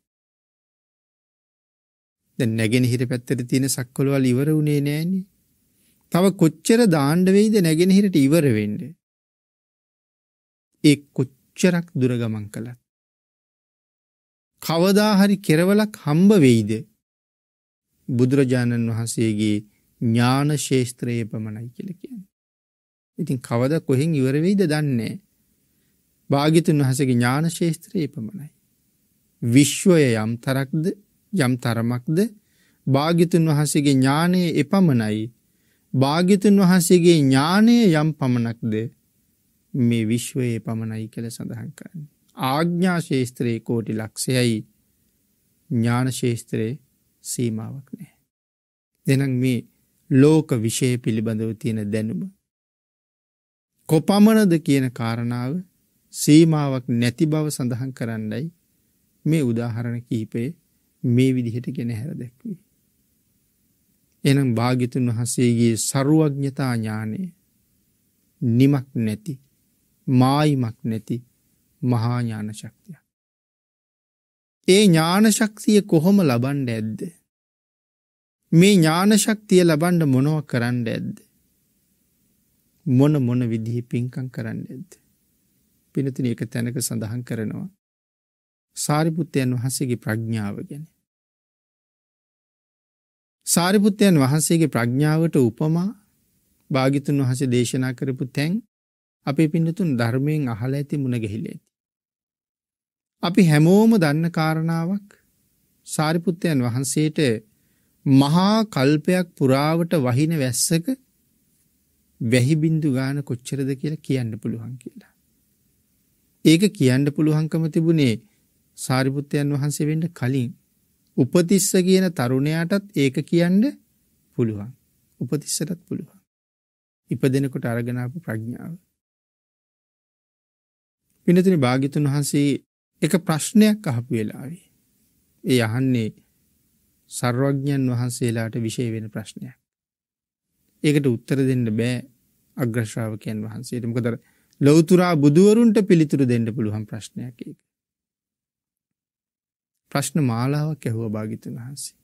ද නැගෙනහිර පැත්තර තියෙන සක්කොළවල් ඉවර වුණේ නෑනේ. තව කොච්චර දාණ්ඩවෙයිද නැගෙනහිරට ඉවර වෙන්ඩ. ඒ කොච්චරක් දුරගමන් කළත්. කවදාහරි කෙරවලක් හම්බ වෙයිද බුදුරජාණන් වහන්සේගේ ඥාන ශේෂත්‍රයේ පමණයි කියල කියන්න. ඉතින් කවද කොහෙන් ඉවරවෙයිද දන්නේ භාගිතුන් වහසගේ ඥාන ශේෂත්‍රයේ පමණයි. විශ්වය යම් තරක්ද යම් තරමක්ද භාගිතුන් වහසගේ ඥානය එපමණයි භාගිතුන් වහන්සේගේ ඥානය යම් පමණක්ද මේ විශ්වයේ පමණයි කළ සඳහන් කරන්න. ආග්ඥා ශේස්ත්‍රයේ කෝටි ලක්ෂයයි ඥාන ශේස්ත්‍රයේ සීමාවක් නෑ. දෙනම් මේ ලෝක විෂය පිළිබඳව තියෙන දැනුම. කොපමණද කියන කාරණාව සීමාවක් නැති බව සඳහන් කරන්නයි මේ උදාහරණ කීපේ මේ විදිහට ගෙන හැර දැක්වේ. එනම් භාගිතුන් වහසේගේ සරුවඥතා ඥානය නිමක් නැති මායිමක් නැති මහාඥාන ශක්තියක්. ඒ ඥාන ශක්තිය කොහොම ලබන්ඩ ඇද්දේ මේ ඥාන ශක්තිය ලබන්න මොනව කරන්න ඇද්ද? මොන මොන විදිහේ පින්කම් කරන්න ඇද්ද? පිනතුනි එක තැනක සඳහන් කරනවා. සාරිපුත්තයන් වහන්සේගේ ප්‍රඥාව ගැන. සාරිපුත්තයන් වහන්සේගේ ප්‍රඥාවට උපමා භාගිතුන් වහසේ දේශනා කරපු තැන් අපේ පින්නතුන් ධර්මයෙන් අහල ඇති මුණ ගැහිල ඇති. අපි හැමෝම දන්න කාරණාවක් සාරිපුත්තයන් වහන්සේට මහා කල්පයක් පුරාවට වහින වැස්සක වැහිබින්දු ගාන කොච්චරද කියලා කියන්න පුළුවන් කියලා. ඒක කියන්න පුළුවන්කම තිබුණේ සාරිපුත්තයන් වහන්සේ වෙන්න කලින් උපතිස්ස කියන තරුණයාටත් ඒක කියන්න පුළුවන්. උපතිස්සටත් පුළුවන්. ඉපදෙනකොට අරගෙන ආපු ප්‍රඥාව. පින්නතුනි භාග්‍යතුන් වහන්සේ එක ප්‍රශ්නයක් අහපු වෙලාවේ ඒ අහන්නේ සර්වඥන් වහන්සේලාට විශෂය වෙන ප්‍රශ්නයක්. ඒකට උත්තර දෙන්න බෑ අග්‍රශ්‍රාවකයන් වහන්සේට මොකදර ලොවතුරා බුදුවරුන්ට පිළිතුරු දෙන්න පුළුවන් ප්‍රශ්නයක් ඒක. ප්‍රශ්න මාලාවක් ඇහුව භාගිතුන් වහන්සේ.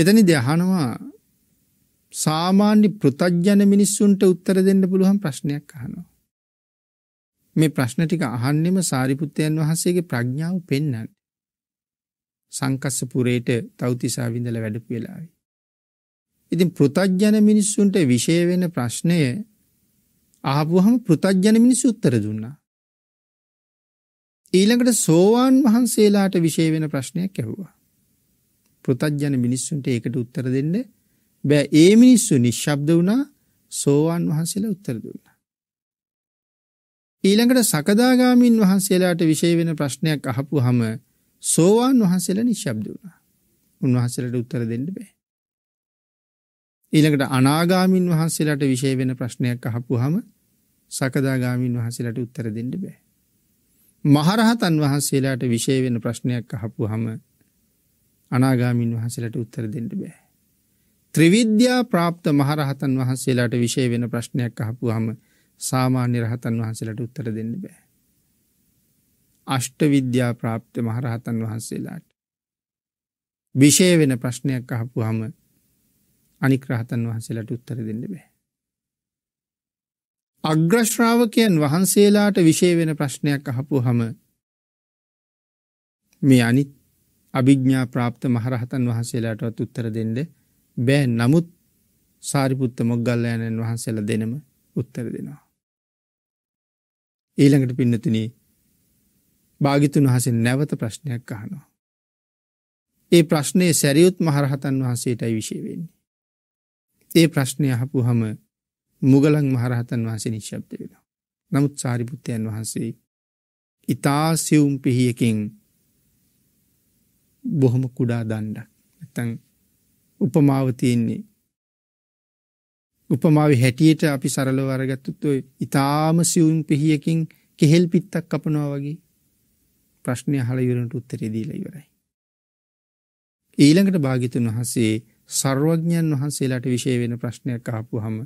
එතනි දෙහනවා සාමාන්‍ය පෘතජ්ජන මිනිස්සුන්ට උත්තර දෙන්න පුළුවන් ප්‍රශ්නයක් අහනවා. මේ ප්‍රශ්න ටික අහන්නෙම සාරිපුත්තයන් වහන්සේගේ ප්‍රඥාව පෙන්න්න. සංකස්ස පුරේට තවතිසා විඳල වැඩපු වෙලාවේ. ඉතින් පෘතජ්ජන මිනිස්සුන්ට විෂය වෙන ප්‍රශ්නය ආපුහම පෘතජ්ජන මිනිස්සු උත්තර දුන්නා. ඊළඟට සෝවාන් වහන්සේලාට විෂය වෙන ප්‍රශ්නයක් ඇහුවා. පෘතජ්ජන මිනිස්සුන්ට ඒකට උත්තර දෙන්න බෑ ඒ මිනිස්සු නිශ්ශබ්ද වුණා සෝවාන් වහන්සේලා උත්තර දුන්නා. ඊළඟට සකදාගාමීන් වහන්සේලාට විෂය වෙන ප්‍රශ්නයක් අහපු හම සෝවාන් වහන්සේල නිශ්ශබ්ද වුණා. උන්වහන්සේලට උත්තර දෙන්න බෑ. ඊළඟට අනාගාමින් වහන්සේලාට විශේෂ වෙන ප්‍රශ්නයක් අහපුවාම සකදාගාමින් වහන්සේලාට උත්තර දෙන්න බෑ. මහරහතන් වහන්සේලාට විශේෂ වෙන ප්‍රශ්නයක් අහපුවාම අනාගාමින් වහන්සේලාට උත්තර දෙන්න බෑ. ත්‍රිවිද්‍යා પ્રાપ્ત මහරහතන් වහන්සේලාට විශේෂ වෙන ප්‍රශ්නයක් අහපුවාම සාමාන්‍ය රහතන් වහන්සේලාට උත්තර දෙන්න බෑ. අෂ්ට විද්‍යා ප්‍රාප්ත මහරහතන් වහන්සේලාට. විෂය වෙන ප්‍රශ්නයක් අහපු හම අනික්‍රහතන් වහන්සේලට උත්තර දෙන්න බෑ. අග්‍රශ්‍රාවකයන් වහන්සේලාට විෂය වෙන ප්‍රශ්නයක් අහපු හම මේ අනිත් අභිග්ඥා ප්‍රාප්ත මහරහතන් වහන්සේලාටත් උත්තර දෙන්න බෑ නමුත් සාරිපුත්ත මොග්ගල්ලයණන් වහන්සේල දෙනම උත්තර දෙනවා. ඊළඟට පින්නතිනේ භාගිතුන් වහසේ නැවත ප්‍රශ්නයක් අහනවා. ඒ ප්‍රශ්නය සැරියුත් මහරහතන් වහන්සේටයි විශේවෙන්නේ. ඒ ප්‍රශ්නය අහපු හම මුගලන් මහරහතන් වහසේ නිශ්ශබ්ද වෙනවා. නමුත් සාරිපුත්තයන් වහන්සේ ඉතා සියුම් පිහියකින් බොහොම කුඩා දණ්ඩක් නැතන් උපමාවතියන්නේ උපමාව හැටියට අපි සරලව අරගත්තුත්තුව ඉතාම සියුම් පිහියකින් කෙහෙල් පිත්තක් කපනවා වගේ ප්‍රශ්නය හලයුරට උත්තරේ දීල ඉවරයි. ඊළඟට භාගිතුන් වහන්සේ සර්වඥන් වහන්සේලාට විශය වෙන ප්‍රශ්නයක් ආපු හම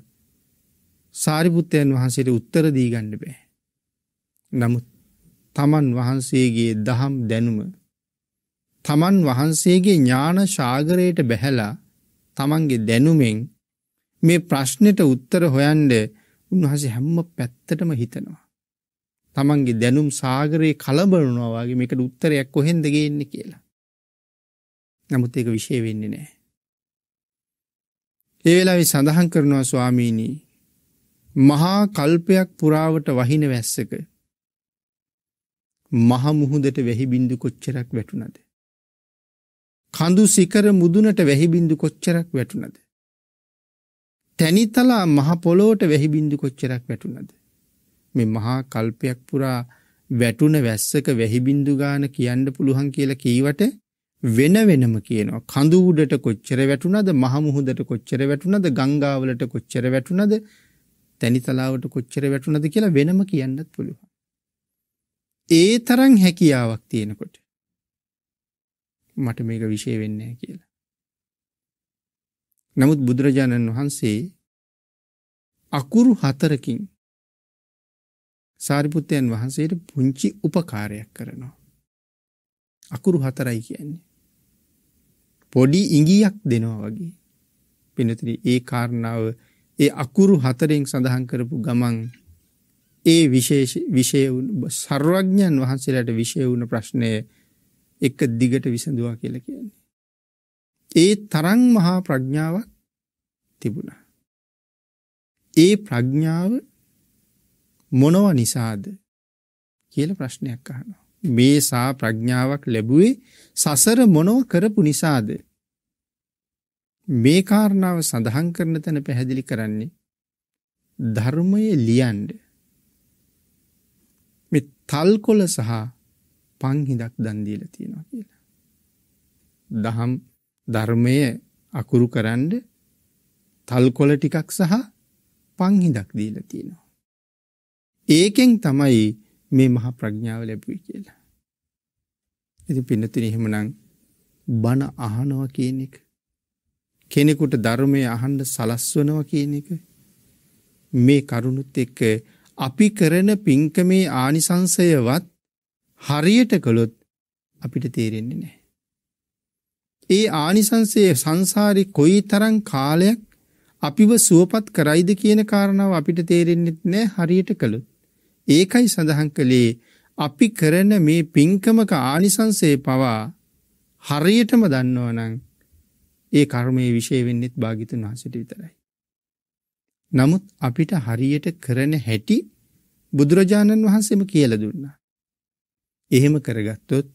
සාරිපුත්තයන් වහන්සේට උත්තර දී ගණ්ඩ බෑ. නමුත් තමන් වහන්සේගේ දහම් දැනුම තමන් වහන්සේගේ ඥාන ශාගරයට බැහැලා තමන්ගේ දැනුමෙන් මේ ප්‍රශ්නයට උත්තර හොයන්ඩ උන්වහසේ හැම්ම පැත්තටම හිතනවා. තමන්ගේ දැනුම් සාගරයේ කලබලනවා වගේ මේකට උත්තරයක් කොහෙන්ද ගේන්නේ කියලා. නමුත් ඒක විශේෂ වෙන්නේ නැහැ. ඒ වෙලාවේ සඳහන් කරනවා ස්වාමීනි මහා කල්පයක් පුරාවට වහින වැස්සක මහ මුහුදට වැහි බින්දු කොච්චරක් වැටුණද කඳු සිකර මුදුනට වැහි බින්දු කොච්චරක් වැටුණද තැනිතලා මහ පොළොවට වැහි බින්දු කොච්චරක් වැටුණද මේ මහා කල්පයක් පුරා වැටුණ වැස්සක වැහිබින්දු ගාන කියන්න පුළුවන් කියලා කීවට වෙන වෙනම කියනවා කඳු උඩට කොච්චර වැටුණද මහ මුහුදට කොච්චර වැටුණද ගංගාවලට කොච්චර වැටුණද තනි තලාවට කොච්චර වැටුණද කියලා වෙනම කියන්නත් පුළුවන් ඒ තරම් හැකියාවක් තියෙනකොට මට මේක විශේ වෙන්නේ කියලා නමුත් බුදුරජාණන් වහන්සේ අකුරු හතරකින් සාරිපුත්තයන් වහන්සේට පුංචි උපකාරයක් කරනවා. අකුරු හතරයි කියන්නේ. පොඩි ඉඟියක් දෙනවා වගේ. පිනතිරි ඒ කාරණාව ඒ අකුරු හතරෙන් සඳහන් කරපු ගමන් ඒ විශේෂ විෂය සර්වඥන් වහන්සේලාට විෂය වුණ ප්‍රශ්නය එක දිගට විසඳවා කියලා කියන්නේ. ඒ තරම් මහා ප්‍රඥාවක් තිබුණා. ඒ ප්‍රඥාව මොනව නිසාද කියල ප්‍රශ්නයක් අහනවා. මේ සා ප්‍රඥාවක් ලැබුවේ සසර මොනව කරපු නිසාද. මේ කාරණාව සඳහන් කරන තැන පැහැදිලි කරන්නේ ධර්මය ලියන්ඩ මෙ තල් කොල සහ පංහිදක් දන්දීල තියෙනවා කියලා. දහම් ධර්මය අකුරු කරන්ඩ තල් කොල ටිකක් සහ පංහිදක් දීල තියෙනවා. ඒකෙන් තමයි මේ මහා ප්‍රඥාව ලැබුවේ කියලා. ඉතින් පින්නතින එහෙමනම් බණ අහනවා කියන එක කෙනෙකුට ධර්මය අහන්න සලස්වනවා කියන එක මේ කරුණුත් එක්ක අපි කරන පින්කමේ ආනිසංසයවත් හරියට කළොත් අපිට තේරෙන්නේ නැහැ. ඒ ආනිසංසයේ සංසාරේ කොයි තරම් කාලයක් අපිව සුවපත් කරයිද කියන කාරණාව අපිට තේරෙන්නේ නැහැ හරියට කළොත්. ඒකයි සඳහන් කළේ අපි කරන මේ පින්කමක ආනිසංසය පවා හරියටම දන්නවනම් ඒ කර්මයේ විශේෂ වෙන්නෙත් භාගිතුන් වහන්සේට විතරයි. නමුත් අපිට හරියට කරන හැටි බුදුරජාණන් වහන්සේම කියලා දුන්නා. එහෙම කරගත්තොත්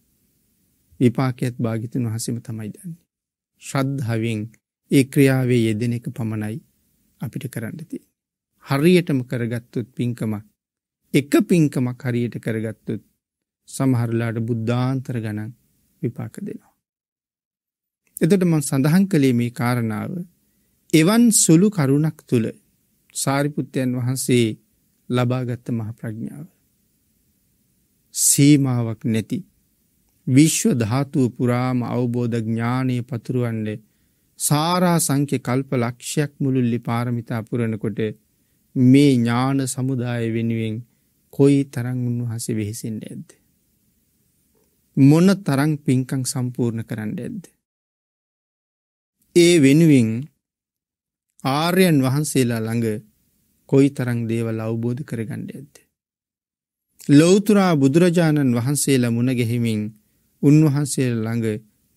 විපාකයක් භාගිතුන් වහන්සේම තමයි දන්නේ. ශ්‍රද්ධාවෙන් ඒ ක්‍රියාවේ යෙදෙන එක පමණයි අපිට කරන්න තියෙන්නේ. හරියටම කරගත්තොත් පින්කමක් එක පින්කමක් හරියට කරගත්තුත් සමහරලාට බුද්ධාන්තර ගණන් විපාක දෙනවා. එතට මං සඳහන් කළේ මේ කාරණාව එවන් සුළු කරුණක් තුළ සාරිපුත්තයන් වහන්සේ ලබාගත්ත මහ ප්‍රඥාව. සීමාවක් නැති විශ්ව ධාතුව පුරාම අවබෝධ ඥානය පතුරුවන්ඩ සාරා සංක්‍ය කල්ප ලක්ෂයක් මුළුල්ලි පාරමිතා පුරණකොට මේ ඥාන සමුදාය වෙනුවෙන් කොයි තරං උන්වහන්සේ වෙහෙසිෙන්ට ඇද්ද. මොන්න තරං පින්කං සම්පූර්ණ කරන්න ඇද්ද. ඒ වෙනුවෙන් ආර්යන් වහන්සේලා ළඟ කොයි තරං දේවල් අවබෝධ කරගණ්ඩ ඇද්ද. ලොවතුරා බුදුරජාණන් වහන්සේලා මුණගෙහිමින් උන්වහන්සේ ළඟ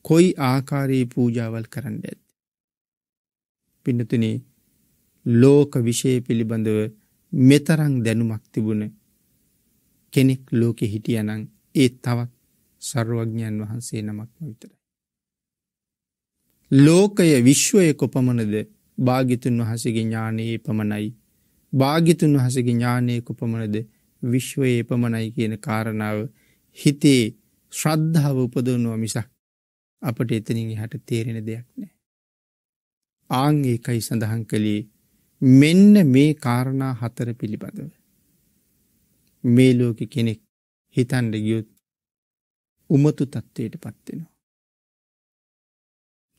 කොයි ආකාරයේ පූජාවල් කරන්න ඇද. පිඩතුනේ ලෝක විෂය පිළිබඳව මෙතරං දැනුමක් තිබුණ කෙනෙක් ලෝකෙ හිටියනං ඒත් තවත් සර්වඥන් වහන්සේ නමක්ම විතරයි. ලෝකය විශ්වය කොපමණද භාගිතුන් වහසගේ ඥානයේ පමණයි. භාගිතුන් වහසගේ ඥානය කොපමණද විශ්වයේ පමණයි කියන කාරණාව හිතේ ශ්‍රද්ධාව උපදවනවා මිසක් අපට එතනින් හට තේරෙන දෙයක් නෑ. ආං ඒකයි සඳහන් කළේ මෙන්න මේ කාරණා හතර පිළිබඳව. මේ ලෝකෙ කෙනෙක් හිතන්ඩ ගියොත් උමතු තත්ත්වයට පත්වෙනවා.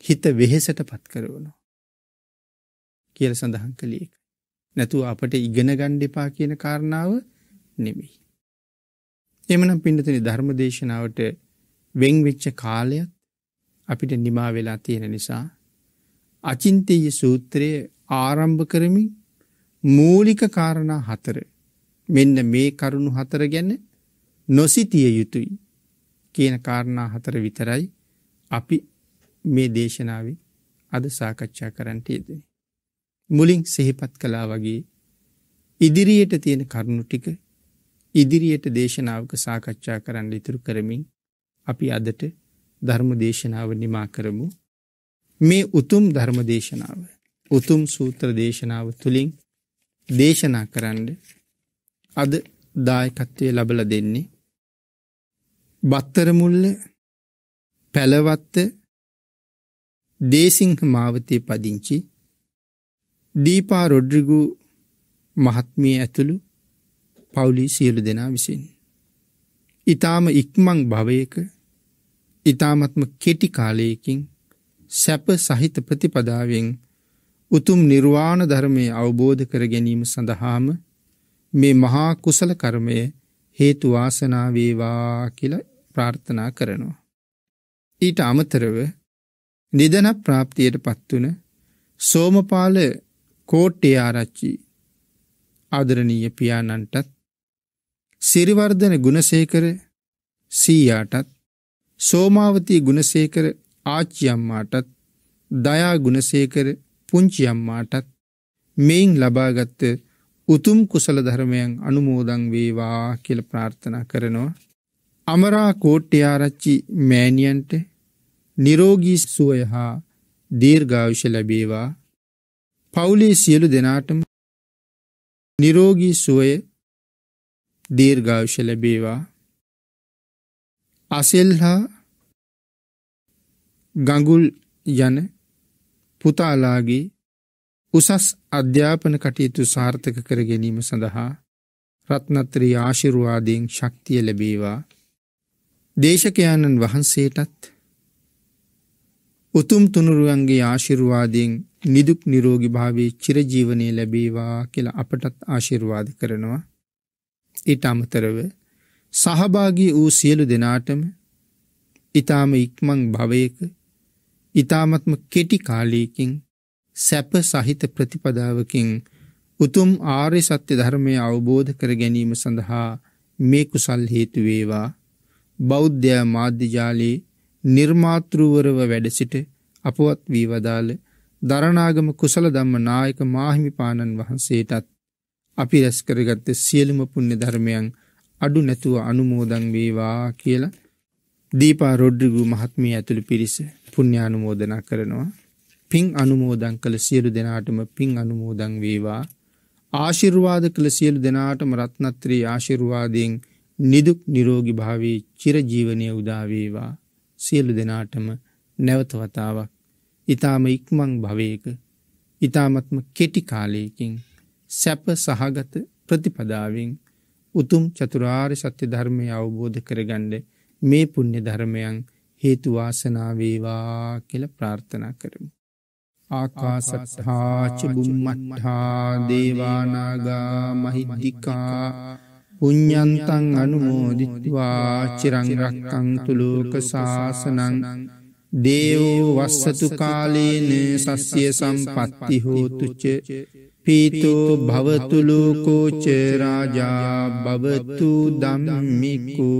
හිත වෙහෙසට පත් කරවනවා. කියල සඳහන් කළේක. නැතු අපට ඉගෙන ගණ්ඩෙපා කියන කාරණාව නෙමෙයි. එමනම් පිඩතන ධර්ම දේශනාවට වෙංවෙච්ච කාලයත් අපිට නිමා වෙලා තියෙන නිසා අචින්තය සූත්‍රය ආරම්භ කරමින් මූලික කාරණා හතර මෙන්න මේ කරුණු හතර ගැන නොසිතිය යුතුයි කියන කාරණා හතර විතරයි අපි මේ දේශනාවේ අද සාකච්ඡා කරන්නට යෙදෙන. මුලින් සිහිපත් කළා වගේ ඉදිරියට තියෙන කරුණු ටික ඉදිරියට දේශනාවක සාකච්ඡා කරන්න ඉතුරු කරමින් අපි අදට ධර්ම දේශනාව නිමා කරමු. මේ උතුම් ධර්ම දේශනාව උතුම් සූත්‍ර දේශනාව තුළින් දේශනා කරන්න අද දායකත්වය ලබල දෙන්නේ බත්තරමුල්ල පැලවත්ත දේසිංහ මාවතය පදිංචි දීපා රොඩ්රිගු මහත්මිය ඇතුළු පවුලි සියලු දෙනා විසින්. ඉතාම ඉක්මං භවයක ඉතාමත්ම කෙටි කාලයකින් සැප සහිත ප්‍රතිපදාවෙන් උතුම් නිර්වාණ ධර්මය අවබෝධ කර ගැනීම සඳහාම මේ මහා කුසල කර්මය හේතු වාසනා වේවා කියලා ප්‍රාර්ථනා කරනවා. ඊට අමතරව නිදන ප්‍රාප්තියට පත්වන සෝමපාල කෝට්ටේ ආරච්චි ආදරණීය පියාණන්ටත් සිරිවර්ධන ගුණසේකර සීයාටත් සෝමාවතී ගුණසේකර ආච්චියම්මාටත් දයා ගුණසේකර පුංචියම්මාටත් මෙයින් ලබාගත්ත උතුම් කුසල ධර්මයන් අනුමෝදන් වේවා කියලා ප්‍රාර්ථනා කරනවා. අමරා කෝට්ටයාරච්චි මෑණියන්ට නිරෝගී සුවය හා දීර්ඝායුෂ ලැබේවා. පවුලේ සියලු දෙනාටම නිරෝගී සුවය දීර්ඝායුෂ ලැබේවා. අසෙල් හා ගඟුල් යන පුතාලාගේ උසස් අධ්‍යාපන කටයුතු සාර්ථක කර ගැනීම සඳහා රත්නත්‍රී ආශිරුවාදයෙන් ශක්තිය ලැබේවා දේශකයාණන් වහන්සේටත් උතුම් තුනුරුවන්ගේ ආශිරුවාදයෙන් නිදුක් නිරෝගි භාවේ චිරජීවනය ලැබේවා කියලා අපටත් ආශිර්වාද කරනවා. ඊට අමතරව සහභාගී වූ සියලු දෙනාටම ඊ타ම ඉක්මන් භවයක ඊ타මත්ම කෙටි කාලයකින් සැප සහිත ප්‍රතිපදාවකින් උතුම් ආර්ය සත්‍ය ධර්මය අවබෝධ කර ගැනීම සඳහා මේ කුසල් හේතු වේවා බෞද්ධ මාධ්‍ය ජාලයේ නිර්මාතෘවරව වැඩ සිට අපවත් වී වදාළ දරණාගම කුසල ධම්ම නායක මාහිමිපාණන් වහන්සේටත් අපි රැස් කරගත්ත සියලුම පුණ්‍ය ධර්මයන් අඩු නැතුව අනුමෝදන් වේවා කියලා දීපා රොඩ්රිගු මහත්මිය ඇතුළු පිරිස පුණ්‍යානුමෝදනා කරනවා පින් අනුමෝදන් කළ සියලු දෙනාටම පින් අනුමෝදන් වේවා ආශිර්වාද කළ සියලු දෙනාටම රත්නත්‍රී ආශිර්වාදයෙන් නිදුක් නිරෝගී භාවී චිරජීවනය උදා වේවා සියලු දෙනාටම නැවත වතාවක් ඊ타ම ඉක්මන් භවයක ඊ타මත්ම කෙටි කාලයකින් සැප සහගත ප්‍රතිපදාවෙන් උතුම් චතුරාර්ය සත්‍ය ධර්මය අවබෝධ කරගන්න මේ පුණ්‍ය ධර්මයන් හේතු වාසනා වේවා කියලා ප්‍රාර්ථනා කරමු ආකාසත්හාචබුම්මට්හා දේවානාගා මහිද්දිිකා පුඤ්ඥන්තන් අනුමෝදිත්වා චිරංරක්කං තුළෝක ශාසනං දේවෝ වස්සතු කාලේන සස්්‍යය සම්පත්ති හෝතුච පීතෝ භවතුලෝකෝචරාජා භවතු දම්මිකෝ